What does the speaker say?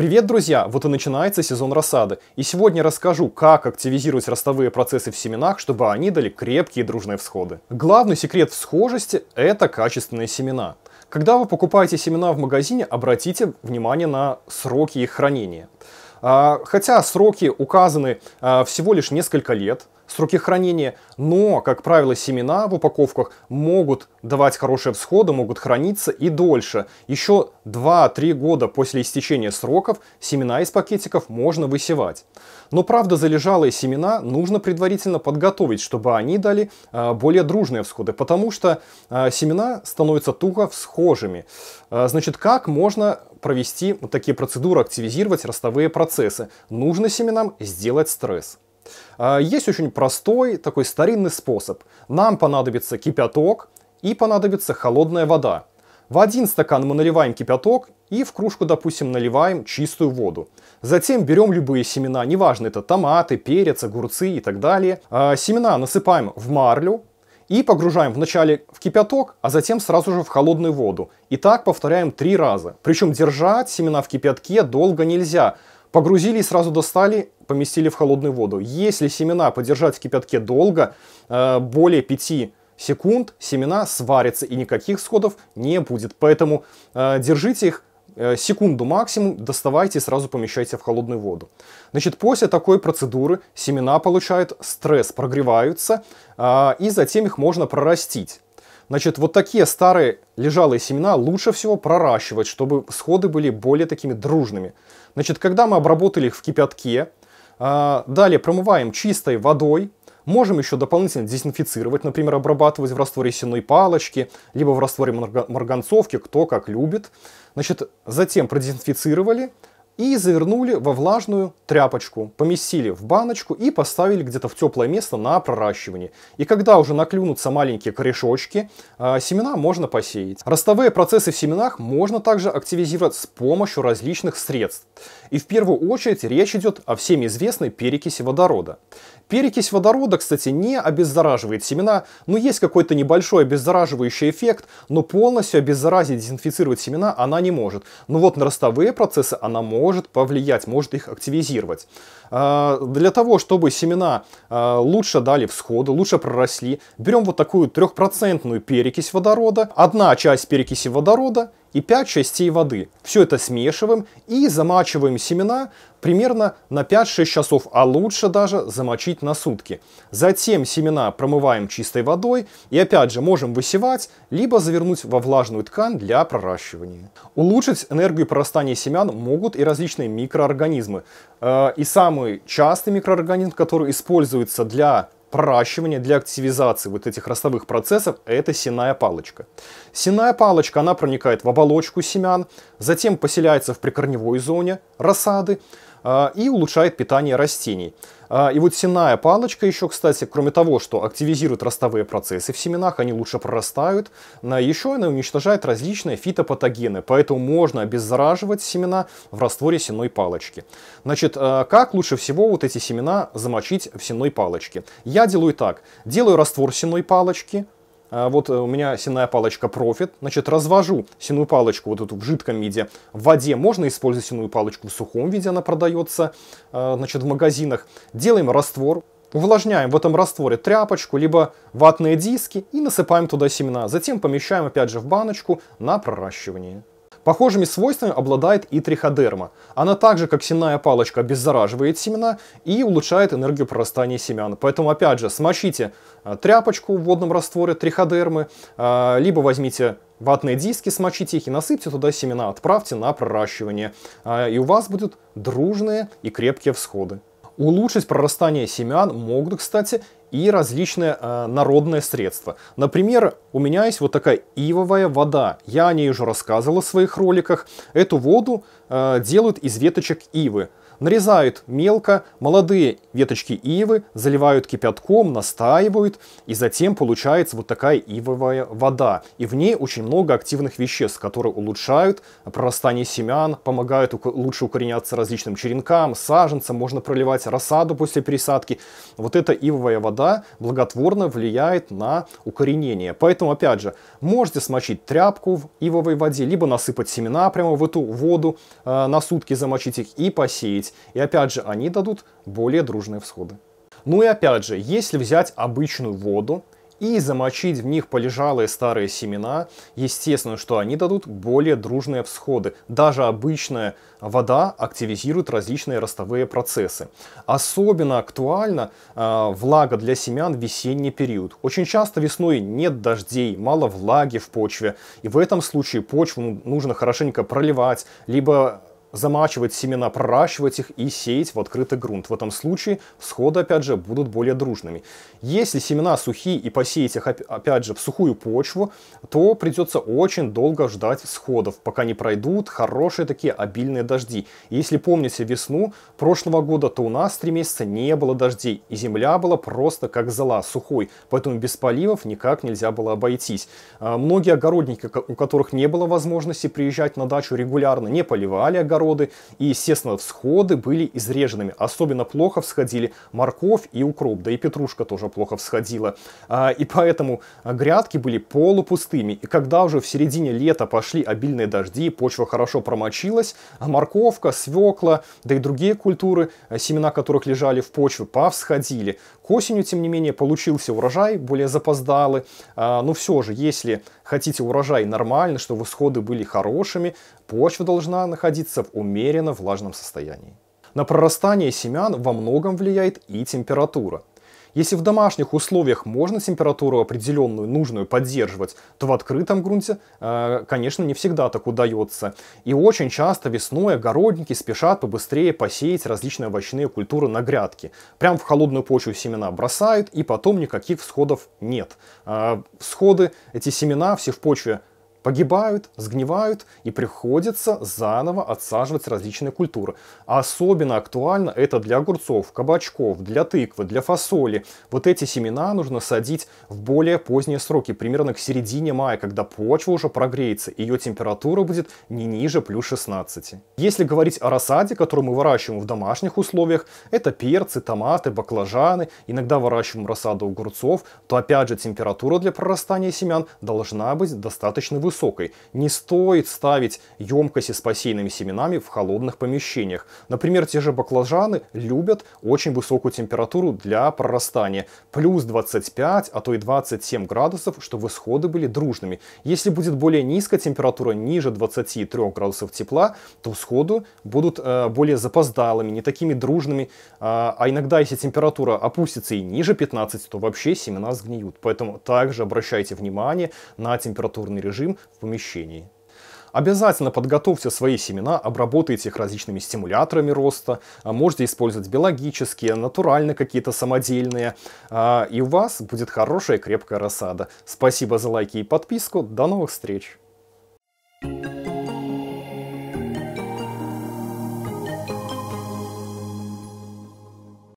Привет, друзья! Вот и начинается сезон рассады. И сегодня расскажу, как активизировать ростовые процессы в семенах, чтобы они дали крепкие и дружные всходы. Главный секрет всхожести – это качественные семена. Когда вы покупаете семена в магазине, обратите внимание на сроки их хранения. А, хотя сроки указаны а, всего лишь несколько лет – сроки хранения, но, как правило, семена в упаковках могут давать хорошие всходы, могут храниться и дольше. Еще 2-3 года после истечения сроков семена из пакетиков можно высевать. Но, правда, залежалые семена нужно предварительно подготовить, чтобы они дали а, более дружные всходы, потому что а, семена становятся туго всхожими. А, значит, как можно провести такие процедуры, активизировать ростовые процессы? Нужно семенам сделать стресс. А, есть очень простой, такой старинный способ. Нам понадобится кипяток и понадобится холодная вода. В один стакан мы наливаем кипяток и в кружку, допустим, наливаем чистую воду. Затем берем любые семена, неважно, это томаты, перец, огурцы и так далее. А, семена насыпаем в марлю, и погружаем вначале в кипяток, а затем сразу же в холодную воду. И так повторяем три раза. Причем держать семена в кипятке долго нельзя, Погрузили и сразу достали, поместили в холодную воду. Если семена подержать в кипятке долго, э, более 5 секунд, семена сварятся и никаких сходов не будет. Поэтому э, держите их э, секунду максимум, доставайте и сразу помещайте в холодную воду. Значит, после такой процедуры семена получают стресс, прогреваются, и затем их можно прорастить. Значит, вот такие старые лежалые семена лучше всего проращивать, чтобы сходы были более такими дружными. Значит, когда мы обработали их в кипятке, а, далее промываем чистой водой, Можем еще дополнительно дезинфицировать, например, обрабатывать в растворе сеной палочки, либо в растворе марганцовки, кто как любит. Значит, затем продезинфицировали, и завернули во влажную тряпочку, поместили в баночку и поставили где-то в теплое место на проращивание. И когда уже наклюнутся маленькие корешочки, а, семена можно посеять. Ростовые процессы в семенах можно также активизировать с помощью различных средств. И в первую очередь речь идет о всем известной перекиси водорода. Перекись водорода, кстати, не обеззараживает семена, но есть какой-то небольшой обеззараживающий эффект, но полностью обеззаразить, дезинфицировать семена она не может. Но вот на ростовые процессы она может повлиять, может их активизировать. А, для того, чтобы семена а, лучше дали всходы, лучше проросли, берем вот такую трехпроцентную перекись водорода. Одна часть перекиси водорода и 5 частей воды. Все это смешиваем и замачиваем семена примерно на 5-6 часов, а лучше даже замочить на сутки. Затем семена промываем чистой водой и опять же можем высевать, либо завернуть во влажную ткань для проращивания. Улучшить энергию прорастания семян могут и различные микроорганизмы. Э, и самый частый микроорганизм, который используется для проращивание для активизации вот этих ростовых процессов, это синая палочка. Синая палочка, она проникает в оболочку семян, затем поселяется в прикорневой зоне рассады э, и улучшает питание растений. А, и вот сенная палочка еще, кстати, кроме того, что активизирует ростовые процессы в семенах, они лучше прорастают, но еще она уничтожает различные фитопатогены, поэтому можно обеззараживать семена в растворе сенной палочки. Значит, а, как лучше всего вот эти семена замочить в сенной палочке? Я делаю так. Делаю раствор сенной палочки, а, вот э, у меня синая палочка Profit, значит, развожу синую палочку вот эту в жидком виде в воде. Можно использовать синую палочку в сухом виде, она продается, э, значит, в магазинах. Делаем раствор, увлажняем в этом растворе тряпочку, либо ватные диски и насыпаем туда семена. Затем помещаем опять же в баночку на проращивание. Похожими свойствами обладает и триходерма. Она также, как семная палочка, обеззараживает семена и улучшает энергию прорастания семян. Поэтому, опять же, смочите э, тряпочку в водном растворе триходермы, э, либо возьмите ватные диски, смочите их и насыпьте туда семена, отправьте на проращивание. Э, и у вас будут дружные и крепкие всходы. Улучшить прорастание семян могут, кстати, и различные э, народные средства. Например, у меня есть вот такая ивовая вода. Я о ней уже рассказывал в своих роликах. Эту воду э, делают из веточек ивы нарезают мелко, молодые веточки ивы заливают кипятком, настаивают, и затем получается вот такая ивовая вода. И в ней очень много активных веществ, которые улучшают прорастание семян, помогают лучше укореняться различным черенкам, саженцам, можно проливать рассаду после пересадки. Вот эта ивовая вода благотворно влияет на укоренение. Поэтому, опять же, можете смочить тряпку в ивовой воде, либо насыпать семена прямо в эту воду, э, на сутки замочить их и посеять есть, и опять же, они дадут более дружные всходы. Ну и опять же, если взять обычную воду и замочить в них полежалые старые семена, естественно, что они дадут более дружные всходы. Даже обычная вода активизирует различные ростовые процессы. Особенно актуальна э, влага для семян в весенний период. Очень часто весной нет дождей, мало влаги в почве, и в этом случае почву нужно хорошенько проливать, либо замачивать семена, проращивать их и сеять в открытый грунт. В этом случае сходы, опять же, будут более дружными. Если семена сухие и посеять их, опять же, в сухую почву, то придется очень долго ждать сходов, пока не пройдут хорошие такие обильные дожди. Если помните весну прошлого года, то у нас три месяца не было дождей, и земля была просто как зола, сухой, поэтому без поливов никак нельзя было обойтись. А, многие огородники, у которых не было возможности приезжать на дачу регулярно, не поливали огород, огороды, и, естественно, всходы были изреженными. Особенно плохо всходили морковь и укроп, да и петрушка тоже плохо всходила. А, и поэтому грядки были полупустыми. И когда уже в середине лета пошли обильные дожди, почва хорошо промочилась, а морковка, свекла, да и другие культуры, э, семена которых лежали в почве, повсходили. К осенью, тем не менее, получился урожай, более запоздалый. А, Но ну все же, если хотите урожай нормальный, чтобы всходы были хорошими, почва должна находиться в умеренно влажном состоянии. На прорастание семян во многом влияет и температура. Если в домашних условиях можно температуру определенную, нужную поддерживать, то в открытом грунте, э, конечно, не всегда так удается. И очень часто весной огородники спешат побыстрее посеять различные овощные культуры на грядке. Прям в холодную почву семена бросают, и потом никаких всходов нет. Э, всходы, эти семена все в почве погибают, сгнивают и приходится заново отсаживать различные культуры. А особенно актуально это для огурцов, кабачков, для тыквы, для фасоли. Вот эти семена нужно садить в более поздние сроки, примерно к середине мая, когда почва уже прогреется, ее температура будет не ниже плюс 16. Если говорить о рассаде, которую мы выращиваем в домашних условиях, это перцы, томаты, баклажаны, иногда выращиваем рассаду огурцов, то опять же температура для прорастания семян должна быть достаточно высокой высокой. Не стоит ставить емкости с посеянными семенами в холодных помещениях. Например, те же баклажаны любят очень высокую температуру для прорастания. Плюс 25, а то и 27 градусов, чтобы всходы были дружными. Если будет более низкая температура, ниже 23 градусов тепла, то всходы будут э, более запоздалыми, не такими дружными. Э, а иногда, если температура опустится и ниже 15, то вообще семена сгниют. Поэтому также обращайте внимание на температурный режим в помещении. Обязательно подготовьте свои семена, обработайте их различными стимуляторами роста, а, можете использовать биологические, натуральные какие-то самодельные, а, и у вас будет хорошая крепкая рассада. Спасибо за лайки и подписку, до новых встреч! Thank you.